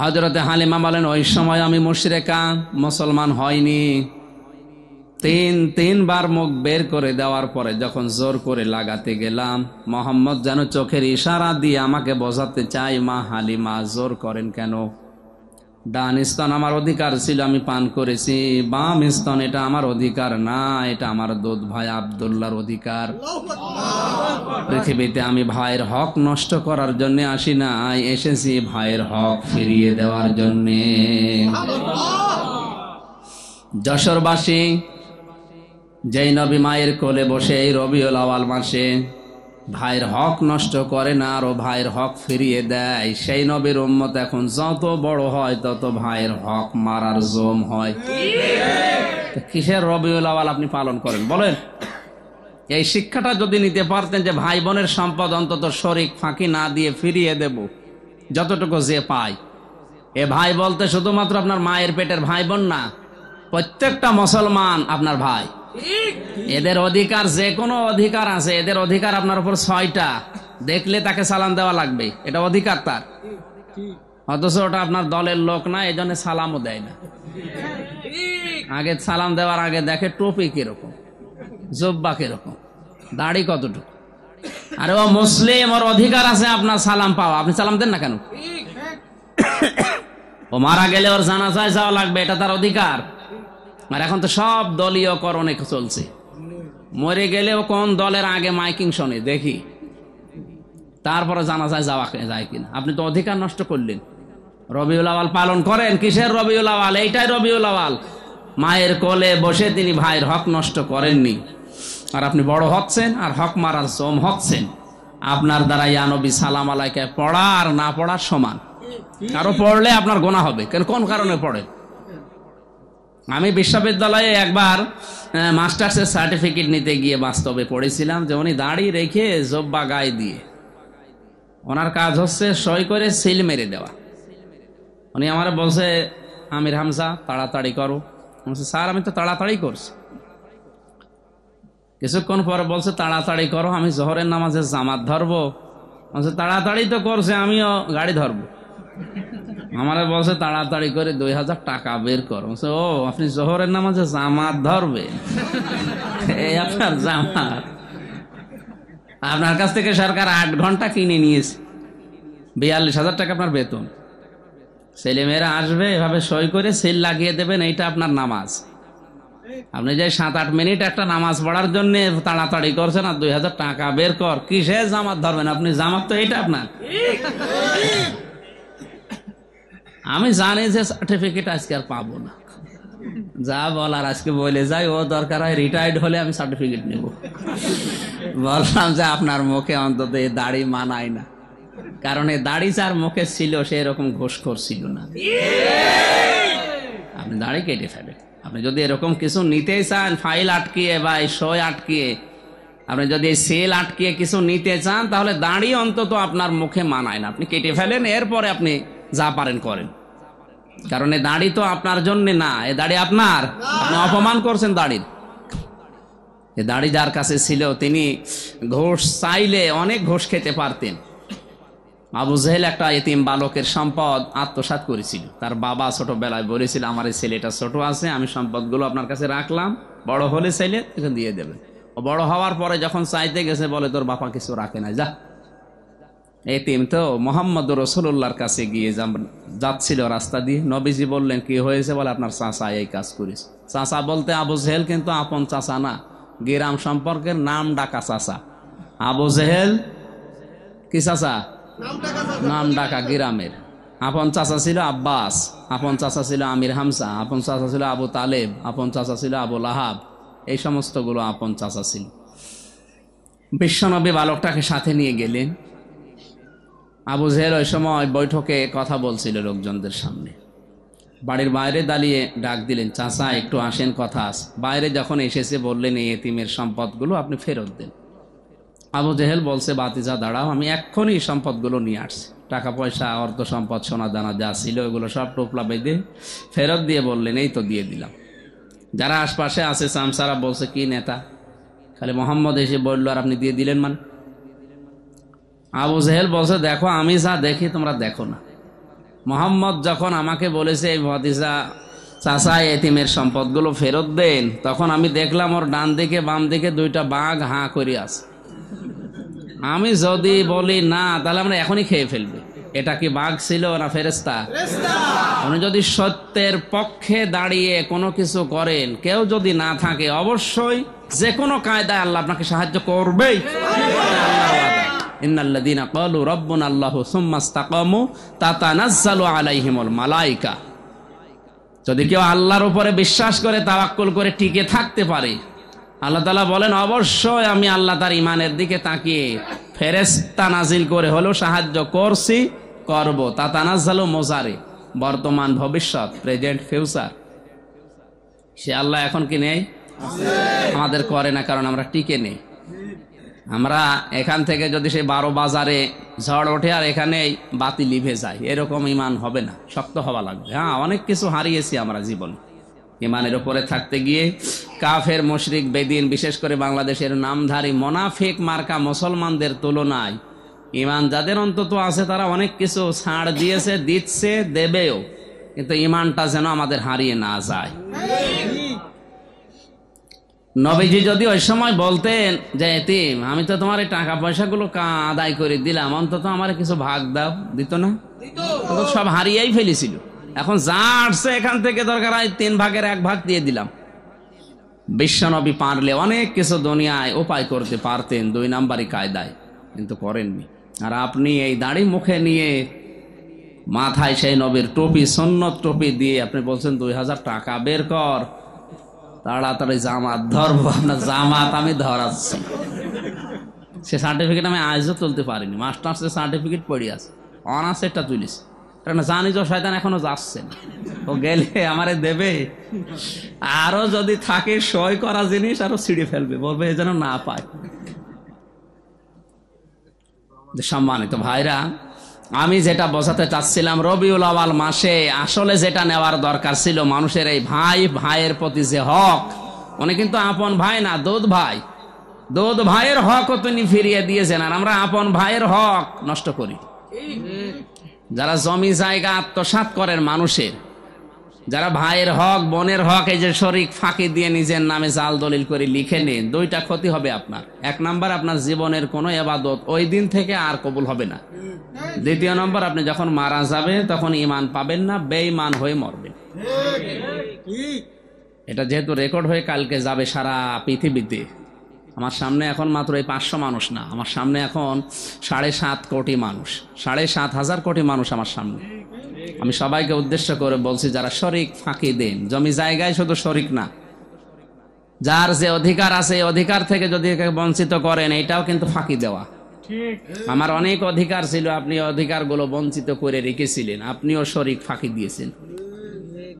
হজরতে হালিমা বলেন ওই সময় আমি মুশরেকা মুসলমান হয়নি তিন তিনবার মুখ বের করে দেওয়ার পরে যখন জোর করে লাগাতে গেলাম মোহাম্মদ যেন চোখের ইশারা দিয়ে আমাকে বোঝাতে চাই মা হালিমা জোর করেন কেন ডান স্তন আমার অধিকার ছিল আমি পান করেছি বাম স্তন এটা আমার অধিকার না এটা আমার দোদ ভাই আবদুল্লার অধিকার পৃথিবীতে আমি ভাইয়ের হক নষ্ট করার জন্য আসি না এসেছি ভাইয়ের হক ফিরিয়ে দেওয়ার জন্যে যশোরবাসী যেই নবী মায়ের কোলে বসে এই রবিউল আওয়াল মাসে ভাইয়ের হক নষ্ট করে না আরও ভাইয়ের হক ফিরিয়ে দেয় সেই নবীর উম্মত এখন যত বড় হয় তত ভাইয়ের হক মারার জম হয় কিসের রবিউল আওয়াল আপনি পালন করেন বলেন এই শিক্ষাটা যদি নিতে পারতেন যে ভাই বোনের সম্পদ অন্তত শরিক ফাঁকি না দিয়ে ফিরিয়ে দেব যতটুকু যে পায় এ ভাই বলতে শুধুমাত্র আপনার মায়ের পেটের ভাই বোন না প্রত্যেকটা মুসলমান আপনার ভাই এদের অধিকার যে কোনো অধিকার আছে এদের অধিকার আপনার উপর ছয়টা দেখলে তাকে সালাম দেওয়া লাগবে এটা অধিকার তার অথচ ওটা আপনার দলের লোক না এই জন্য সালামও দেয় না আগে সালাম দেওয়ার আগে দেখে টোপি কিরকম জব্বা কিরকম দাড়ি কতটুকু আরে ও মুসলিম ওর অধিকার আছে আপনার সালাম পাওয়া আপনি সালাম দেন না কেন ও মারা গেলে ওর চাই যাওয়া লাগবে এটা তার অধিকার আর এখন তো সব দলীয়করণে চলছে মরে গেলেও কোন দলের আগে মাইকিং শোনে দেখি তারপরে জানা যায় যাওয়া যায় কিনা আপনি তো অধিকার নষ্ট করলেন রবিউল আওয়াল পালন করেন কিসের রবিউল আওয়াল এইটাই রবিউল আওয়াল মায়ের কোলে বসে তিনি ভাইয়ের হক নষ্ট করেননি আর আপনি বড় হচ্ছেন আর হক মারার শ্রম হচ্ছেন আপনার দ্বারা ইয়ানবী সালাম আলাইকে পড়া আর না পড়ার সমান আরো পড়লে আপনার গোনা হবে কেন কোন কারণে পড়েন আমি বিশ্ববিদ্যালয়ে একবার মাস্টার্সের সার্টিফিকেট নিতে গিয়ে বাস্তবে পড়েছিলাম যে উনি দাঁড়িয়ে রেখে জব্বা গায়ে দিয়ে ওনার কাজ হচ্ছে সই করে সিল মেরে দেওয়া উনি আমার বলছে আমির হামসা তাড়াতাড়ি করো বলছে স্যার আমি তো তাড়াতাড়ি করছি কিছুক্ষণ পর বলছে তাড়াতাড়ি করো আমি জহরের নামাজে জামাত ধরবো বলছে তাড়াতাড়ি তো করছে আমিও গাড়ি ধরবো আমারে বলছে তাড়াতাড়ি করে দুই হাজার টাকা বের করো ও আপনি জোহরের নামাজে জামাত ধরবে এই আপনার জামাত আপনার কাছ থেকে সরকার আট ঘন্টা কিনে নিয়েছে বিয়াল্লিশ হাজার টাকা আপনার বেতন ছেলেমেয়েরা আসবে এভাবে সই করে সেল লাগিয়ে দেবেন এইটা আপনার নামাজ আপনি যে সাত আট মিনিট একটা নামাজ পড়ার জন্য তাড়াতাড়ি করছেন আর দুই হাজার টাকা বের কর কিসে জামাত ধরবেন আপনি জামাত তো এইটা আপনার আমি জানি যে সার্টিফিকেট আজকে আর পাবো না যা বলার আজকে বলে যাই ও দরকার হয় রিটায়ার্ড হলে আমি সার্টিফিকেট নেব বললাম যে আপনার মুখে অন্তত এই দাড়ি মানায় না কারণ এ দাড়ি যার মুখে ছিল সে এরকম ঘোষখোর ছিল না আপনি দাড়ি কেটে ফেলেন আপনি যদি এরকম কিছু নিতে চান ফাইল আটকিয়ে বা এই সয় আটকিয়ে আপনি যদি সেল আটকিয়ে কিছু নিতে চান তাহলে দাঁড়িয়ে অন্তত আপনার মুখে মানায় না আপনি কেটে ফেলেন এরপরে আপনি যা পারেন করেন কারণ এ দাড়ি তো আপনার জন্য না এ দাড়ি আপনার আপনি অপমান করছেন দাড়ির এ দাড়ি যার কাছে ছিল তিনি ঘোষ চাইলে অনেক ঘোষ খেতে পারতেন আবু জেহেল একটা এতিম বালকের সম্পদ আত্মসাত করেছিল তার বাবা ছোটবেলায় বলেছিল আমার এই ছেলেটা ছোট আছে আমি সম্পদগুলো আপনার কাছে রাখলাম বড় হলে ছেলে দিয়ে দেবেন বড় হওয়ার পরে যখন চাইতে গেছে বলে তোর বাবা কিছু রাখে না যা এতিম তো মোহাম্মদ রসুল্লাহর কাছে গিয়ে যাচ্ছিল রাস্তা দিয়ে নবীজি বললেন কি হয়েছে বলে আপনার চাষা এই কাজ করিস চাষা বলতে আবু জেহেল কিন্তু আপন চাষা না গিরাম সম্পর্কের নাম ডাকা চাষা আবু জেহেল কি চাষা নাম ডাকা গিরামের আপন চাষা ছিল আব্বাস আপন চাষা ছিল আমির হামসা আপন চাষা ছিল আবু তালেব আপন চাষা ছিল আবু লাহাব এই সমস্তগুলো আপন চাষা ছিল বিশ্বনবী বালকটাকে সাথে নিয়ে গেলেন আবু জেহের ওই সময় বৈঠকে কথা বলছিল লোকজনদের সামনে বাড়ির বাইরে দাঁড়িয়ে ডাক দিলেন চাচা একটু আসেন কথা আস বাইরে যখন এসেছে বললেন এই এতিমের সম্পদগুলো আপনি ফেরত দেন আবু জেহেল বলছে বাতিজা দাঁড়াও আমি এক্ষুনি সম্পদগুলো নিয়ে আসছি টাকা পয়সা অর্থ সম্পদ সোনা দানা যা ছিল ওগুলো সব টোপলা বেঁধে ফেরত দিয়ে বললেন এই তো দিয়ে দিলাম যারা আশপাশে আছে সামসারা বলছে কি নেতা খালি মোহাম্মদ এসে বললো আর আপনি দিয়ে দিলেন মানে আবু জেহেল বলছে দেখো আমি যা দেখি তোমরা দেখো না মোহাম্মদ যখন আমাকে বলেছে এই ভতিজা চাষা এতিমের সম্পদগুলো ফেরত দেন তখন আমি দেখলাম ওর ডান দিকে বাম দিকে দুইটা বাঘ হাঁ করে আছে আমি যদি বলি না তাহলে আমরা এখনই খেয়ে ফেলবে এটা কি বাঘ ছিল না ফেরেস্তা উনি যদি সত্যের পক্ষে দাঁড়িয়ে কোনো কিছু করেন কেউ যদি না থাকে অবশ্যই যে কোনো কায়দায় আল্লাহ আপনাকে সাহায্য করবেই আল্লাহ যদি কেউ আল্লাহর উপরে বিশ্বাস করে তাওয়াক্কুল করে টিকে থাকতে পারে আল্লাহ তালা বলেন অবশ্যই আমি আল্লাহ তার ইমানের দিকে তাকিয়ে ফেরেস্তা নাজিল করে হলেও সাহায্য করছি করব তা তানাজালো মোজারে বর্তমান ভবিষ্যৎ প্রেজেন্ট ফিউচার সে আল্লাহ এখন কি নেই আমাদের করে না কারণ আমরা টিকে নেই আমরা এখান থেকে যদি সে বারো বাজারে ঝড় ওঠে আর এখানেই বাতি লিভে যায় এরকম ইমান হবে না শক্ত হওয়া লাগবে হ্যাঁ অনেক কিছু হারিয়েছি আমরা জীবনে ইমানের ওপরে থাকতে গিয়ে কাফের মুশরিক বেদিন বিশেষ করে বাংলাদেশের নামধারী মোনাফেক মার্কা মুসলমানদের তুলনায় ইমান যাদের অন্তত আছে তারা অনেক কিছু ছাড় দিয়েছে দিচ্ছে দেবেও কিন্তু ইমানটা যেন আমাদের হারিয়ে না যায় নবীজি যদি ওই সময় বলতেন যে এতিম আমি তো তোমার এই টাকা পয়সাগুলো আদায় করে দিলাম অন্তত আমার কিছু ভাগ দাও দিত না সব হারিয়েই ফেলেছিল এখন যা আসছে এখান থেকে দরকার হয় তিন ভাগের এক ভাগ দিয়ে দিলাম বিশ্বনবী পারলে অনেক কিছু দুনিয়ায় উপায় করতে পারতেন দুই নাম্বারই কায়দায় কিন্তু করেননি আর আপনি এই দাড়ি মুখে নিয়ে মাথায় সেই নবীর টুপি সন্ন্যত টুপি দিয়ে আপনি বলছেন দুই হাজার টাকা বের কর তাড়াতাড়ি জামাত ধরবো আপনার জামাত আমি ধরাচ্ছি সে সার্টিফিকেট আমি আজও তুলতে পারিনি মাস্টার্সের সার্টিফিকেট পড়ে আছে অনার্সেরটা তুলিস কারণ জানি তো শয়তান এখনো যাচ্ছে না ও গেলে আমারে দেবে আরো যদি থাকে সই করা জিনিস আরো ছিঁড়ে ফেলবে বলবে যেন না পায় সম্মানিত ভাইরা আমি যেটা বোঝাতে চাচ্ছিলাম রবিউল আওয়াল মাসে আসলে যেটা নেওয়ার দরকার ছিল মানুষের এই ভাই ভাইয়ের প্রতি যে হক উনি কিন্তু আপন ভাই না দুধ ভাই দুধ ভাইয়ের হক তিনি ফিরিয়ে দিয়েছেন আর আমরা আপন ভাইয়ের হক নষ্ট করি যারা জমি জায়গা আত্মসাত করেন মানুষের যারা ভাইয়ের হক বোনের হক এই যে শরিক ফাঁকি দিয়ে নিজের নামে জাল দলিল করে লিখে নিন দুইটা ক্ষতি হবে আপনার এক নাম্বার আপনার জীবনের কোনো এবাদত ওই দিন থেকে আর কবুল হবে না দ্বিতীয় নম্বর আপনি যখন মারা যাবে তখন ইমান পাবেন না বেঈমান হয়ে মরবেন এটা যেহেতু রেকর্ড হয়ে কালকে যাবে সারা পৃথিবীতে আমার সামনে এখন মাত্র এই পাঁচশো মানুষ না আমার সামনে এখন সাড়ে সাত কোটি মানুষ সাড়ে সাত হাজার কোটি মানুষ আমার সামনে আমি সবাইকে উদ্দেশ্য করে বলছি যারা শরিক ফাঁকি দেন জমি জায়গায় শুধু শরিক না যার যে অধিকার আছে অধিকার থেকে যদি বঞ্চিত করেন এটাও কিন্তু ফাঁকি দেওয়া আমার অনেক অধিকার ছিল আপনি অধিকারগুলো বঞ্চিত করে রেখেছিলেন আপনিও শরিক ফাঁকি দিয়েছেন